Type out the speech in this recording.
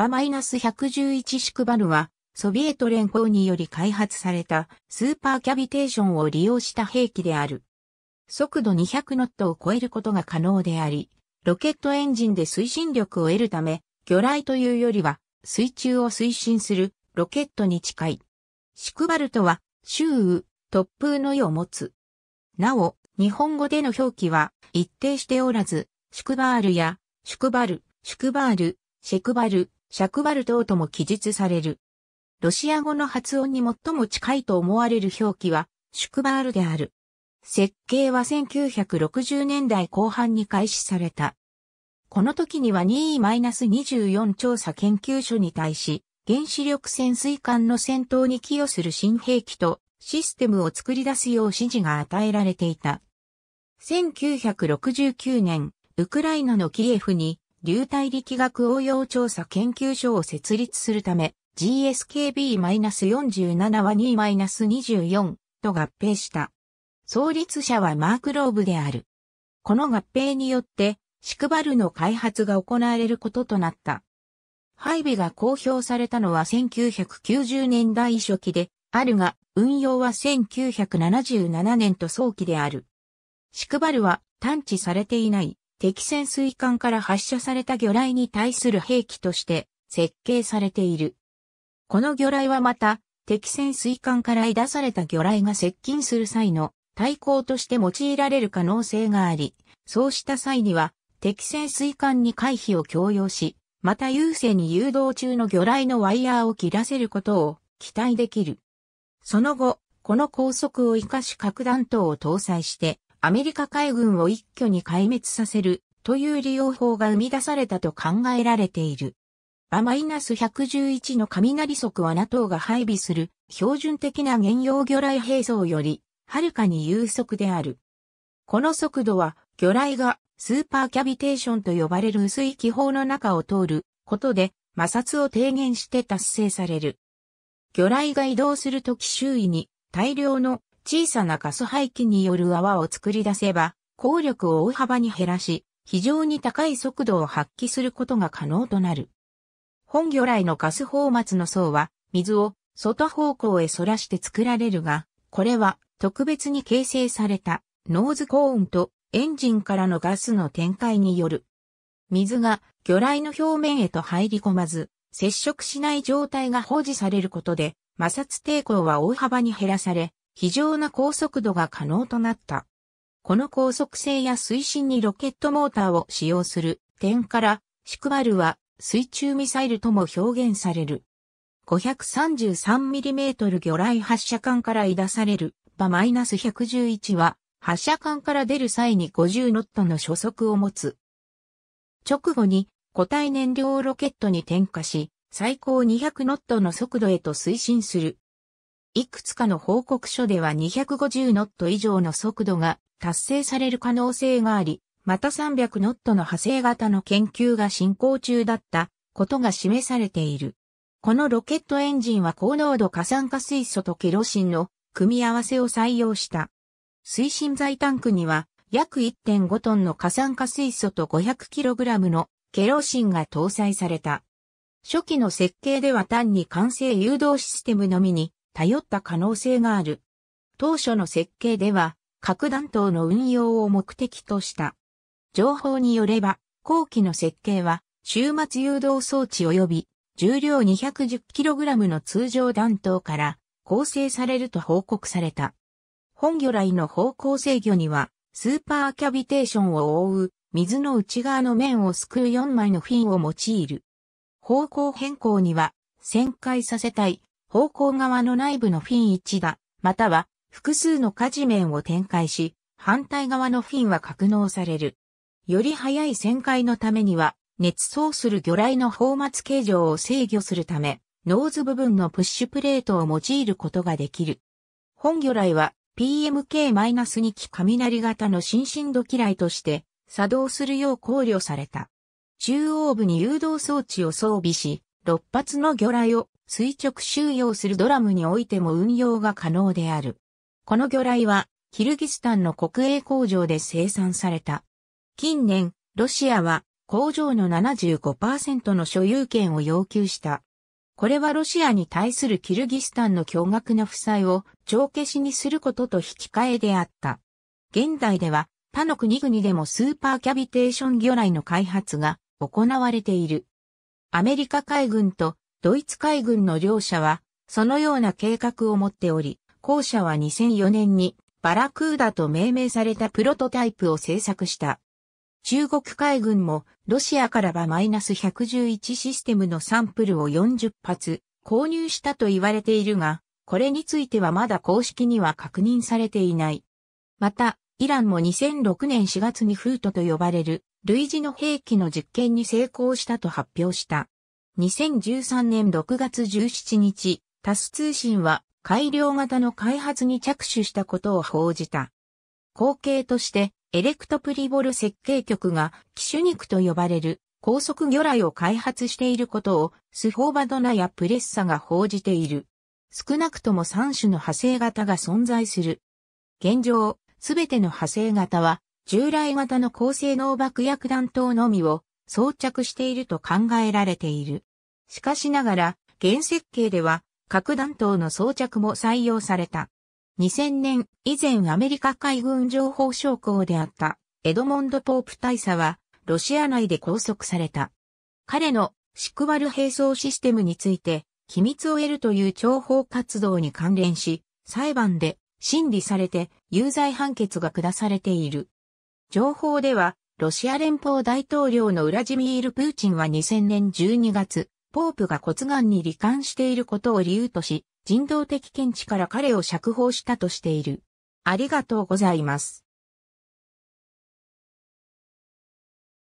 バ -111 シクバルは、ソビエト連邦により開発されたスーパーキャビテーションを利用した兵器である。速度200ノットを超えることが可能であり、ロケットエンジンで推進力を得るため、魚雷というよりは、水中を推進するロケットに近い。シクバルとは、周雨、突風の意を持つ。なお、日本語での表記は一定しておらず、シュクバールや、シュクバル、シュクバール、シェクバル、シャクバル等とも記述される。ロシア語の発音に最も近いと思われる表記は、シュクバールである。設計は1960年代後半に開始された。この時には 2E-24 調査研究所に対し、原子力潜水艦の戦闘に寄与する新兵器とシステムを作り出すよう指示が与えられていた。1969年、ウクライナのキエフに流体力学応用調査研究所を設立するため、GSKB-47 は2-24と合併した。創立者はマーク・ローブである。この合併によって、シクバルの開発が行われることとなった。配備が公表されたのは1990年代初期で、あるが、運用は1977年と早期である。シクバルは探知されていない敵潜水艦から発射された魚雷に対する兵器として設計されている。この魚雷はまた、敵潜水艦から出された魚雷が接近する際の対抗として用いられる可能性があり、そうした際には敵潜水艦に回避を強要し、また優勢に誘導中の魚雷のワイヤーを切らせることを期待できる。その後、この高速を活かし核弾頭を搭載して、アメリカ海軍を一挙に壊滅させるという利用法が生み出されたと考えられている。バ -111 の雷速は NATO が配備する標準的な原用魚雷兵装よりはるかに有速である。この速度は魚雷がスーパーキャビテーションと呼ばれる薄い気泡の中を通ることで摩擦を低減して達成される。魚雷が移動するとき周囲に大量の小さなガス排気による泡を作り出せば、効力を大幅に減らし、非常に高い速度を発揮することが可能となる。本魚雷のガス泡沫の層は、水を外方向へ反らして作られるが、これは特別に形成されたノーズコーンとエンジンからのガスの展開による。水が魚雷の表面へと入り込まず、接触しない状態が保持されることで、摩擦抵抗は大幅に減らされ、非常な高速度が可能となった。この高速性や推進にロケットモーターを使用する点から、シクバルは水中ミサイルとも表現される。533mm 魚雷発射管から出される場 -111 は、発射管から出る際に50ノットの初速を持つ。直後に固体燃料ロケットに点火し、最高200ノットの速度へと推進するいくつかの報告書では250ノット以上の速度が達成される可能性があり、また300ノットの派生型の研究が進行中だったことが示されている。このロケットエンジンは高濃度過酸化水素とケロシンの組み合わせを採用した。推進剤タンクには約1.5トンの過酸化水素と 500kg のケロシンが搭載された。初期の設計では単に完成誘導システムのみに頼った可能性がある。当初の設計では、核弾頭の運用を目的とした。情報によれば、後期の設計は、終末誘導装置及び、重量 210kg の通常弾頭から構成されると報告された。本魚雷の方向制御には、スーパーキャビテーションを覆う、水の内側の面をすくう4枚のフィンを用いる。方向変更には、旋回させたい方向側の内部のフィン1が、または複数の事面を展開し、反対側のフィンは格納される。より早い旋回のためには、熱送する魚雷の放末形状を制御するため、ノーズ部分のプッシュプレートを用いることができる。本魚雷は PMK-2 機雷型の新震度機雷として作動するよう考慮された。中央部に誘導装置を装備し、6発の魚雷を垂直収容するドラムにおいても運用が可能である。この魚雷は、キルギスタンの国営工場で生産された。近年、ロシアは工場の75%の所有権を要求した。これはロシアに対するキルギスタンの巨額な負債を帳消しにすることと引き換えであった。現代では他の国々でもスーパーキャビテーション魚雷の開発が行われている。アメリカ海軍とドイツ海軍の両者は、そのような計画を持っており、後者は2004年にバラクーダと命名されたプロトタイプを製作した。中国海軍もロシアからはマイナス111システムのサンプルを40発購入したと言われているが、これについてはまだ公式には確認されていない。また、イランも2006年4月にフートと呼ばれる類似の兵器の実験に成功したと発表した。2013年6月17日、タス通信は改良型の開発に着手したことを報じた。後継として、エレクトプリボル設計局が、機種肉と呼ばれる、高速魚雷を開発していることを、スフォーバドナやプレッサが報じている。少なくとも3種の派生型が存在する。現状、すべての派生型は、従来型の高性能爆薬弾頭のみを装着していると考えられている。しかしながら、現設計では、核弾頭の装着も採用された。2000年以前アメリカ海軍情報将校であったエドモンド・ポープ大佐はロシア内で拘束された。彼のシクワル兵装システムについて機密を得るという諜報活動に関連し裁判で審理されて有罪判決が下されている。情報ではロシア連邦大統領のウラジミール・プーチンは2000年12月ポープが骨癌に罹患していることを理由とし、人道的見地から彼を釈放したとしている。ありがとうございます。